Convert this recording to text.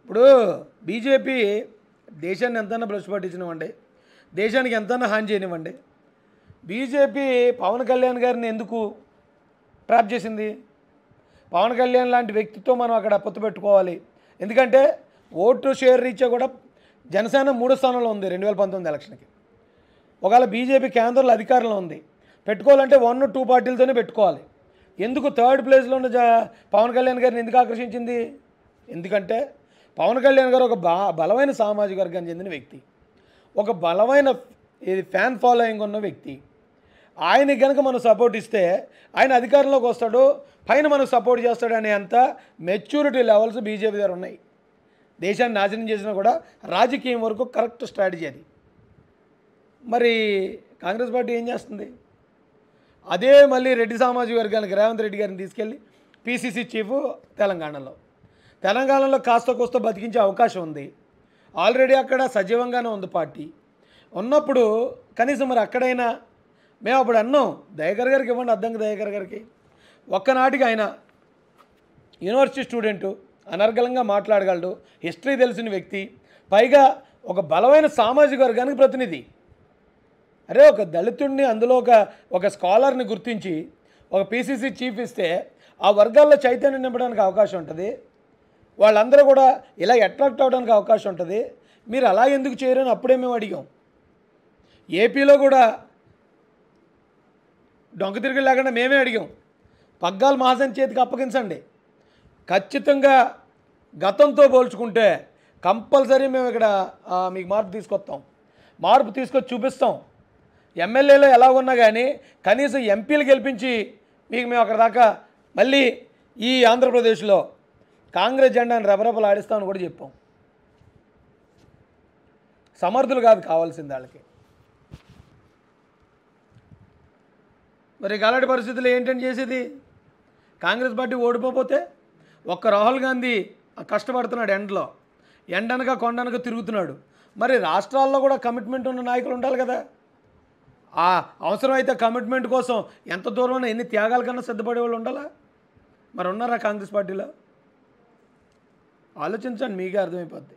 ఇప్పుడు బీజేపీ దేశాన్ని ఎంతైనా బ్లష్ పట్టించినవ్వండి దేశానికి ఎంతైనా హాని చేయనివ్వండి బీజేపీ పవన్ కళ్యాణ్ గారిని ఎందుకు ట్రాప్ చేసింది పవన్ కళ్యాణ్ లాంటి వ్యక్తితో మనం అక్కడ పొత్తు పెట్టుకోవాలి ఎందుకంటే ఓటు షేర్ రీత్యా కూడా జనసేన మూడు స్థానంలో ఉంది రెండు వేల పంతొమ్మిది ఎలక్షన్కి ఒకవేళ బీజేపీ కేంద్రంలో అధికారంలో ఉంది పెట్టుకోవాలంటే వన్ టూ పార్టీలతోనే పెట్టుకోవాలి ఎందుకు థర్డ్ ప్లేస్లో ఉన్న పవన్ కళ్యాణ్ గారిని ఎందుకు ఆకర్షించింది ఎందుకంటే పవన్ కళ్యాణ్ గారు ఒక బలమైన సామాజిక వర్గానికి చెందిన వ్యక్తి ఒక బలమైన ఇది ఫ్యాన్ ఫాలోయింగ్ ఉన్న వ్యక్తి ఆయనకి కనుక మనం సపోర్ట్ ఇస్తే ఆయన అధికారంలోకి వస్తాడు పైన మనకు సపోర్ట్ చేస్తాడు అనే అంత మెచ్యూరిటీ లెవెల్స్ బీజేపీ దగ్గర ఉన్నాయి దేశాన్ని నాశనం చేసినా కూడా రాజకీయం వరకు కరెక్ట్ స్ట్రాటజీ అది మరి కాంగ్రెస్ పార్టీ ఏం చేస్తుంది అదే మళ్ళీ రెడ్డి సామాజిక వర్గానికి రేవంత్ రెడ్డి గారిని తీసుకెళ్ళి పీసీసీ చీఫ్ తెలంగాణలో తెలంగాణలో కాస్త కోస్త బతికించే అవకాశం ఉంది ఆల్రెడీ అక్కడ సజీవంగానే ఉంది పార్టీ ఉన్నప్పుడు కనీసం మరి అక్కడైనా మేము అప్పుడు అన్నాం దయగర్ గారికి ఇవ్వండి అద్దంకి దయగర్ గారికి ఒక్కనాటికి ఆయన యూనివర్సిటీ స్టూడెంటు అనర్గళంగా మాట్లాడగలడు హిస్టరీ తెలిసిన వ్యక్తి పైగా ఒక బలమైన సామాజిక వర్గానికి ప్రతినిధి అరే ఒక దళితుడిని అందులో ఒక ఒక స్కాలర్ని గుర్తించి ఒక పీసీసీ చీఫ్ ఇస్తే ఆ వర్గాల్లో చైతన్యం నింపడానికి అవకాశం ఉంటుంది వాళ్ళందరూ కూడా ఇలా అట్రాక్ట్ అవడానికి అవకాశం ఉంటుంది మీరు అలా ఎందుకు చేయరని అప్పుడే మేము అడిగాం ఏపీలో కూడా డొంక తిరిగి లేకుండా మేమే అడిగాం పగ్గాలు మహాజన్ చేతికి అప్పగించండి ఖచ్చితంగా గతంతో పోల్చుకుంటే కంపల్సరీ మేము ఇక్కడ మీకు మార్పు తీసుకొస్తాం మార్పు తీసుకొచ్చి చూపిస్తాం ఎమ్మెల్యేలో ఎలా ఉన్నా కానీ కనీసం ఎంపీలు గెలిపించి మీకు మేము అక్కడ దాకా మళ్ళీ ఈ ఆంధ్రప్రదేశ్లో కాంగ్రెస్ జెండాను రెపరెపలు ఆడిస్తామని కూడా చెప్పాం సమర్థులు కాదు కావాల్సింది వాళ్ళకి మరి అలాంటి పరిస్థితులు ఏంటని చేసేది కాంగ్రెస్ పార్టీ ఓడిపోతే ఒక్క రాహుల్ గాంధీ కష్టపడుతున్నాడు ఎండలో ఎండనక కొండనక తిరుగుతున్నాడు మరి రాష్ట్రాల్లో కూడా కమిట్మెంట్ ఉన్న నాయకులు ఉండాలి కదా ఆ అవసరమైతే కమిట్మెంట్ కోసం ఎంత దూరంలో ఎన్ని త్యాగాలకన్నా సిద్ధపడే వాళ్ళు ఉండాలా మరి ఉన్నారా కాంగ్రెస్ పార్టీలో ఆలోచించండి మీకే అర్థమైపోద్ది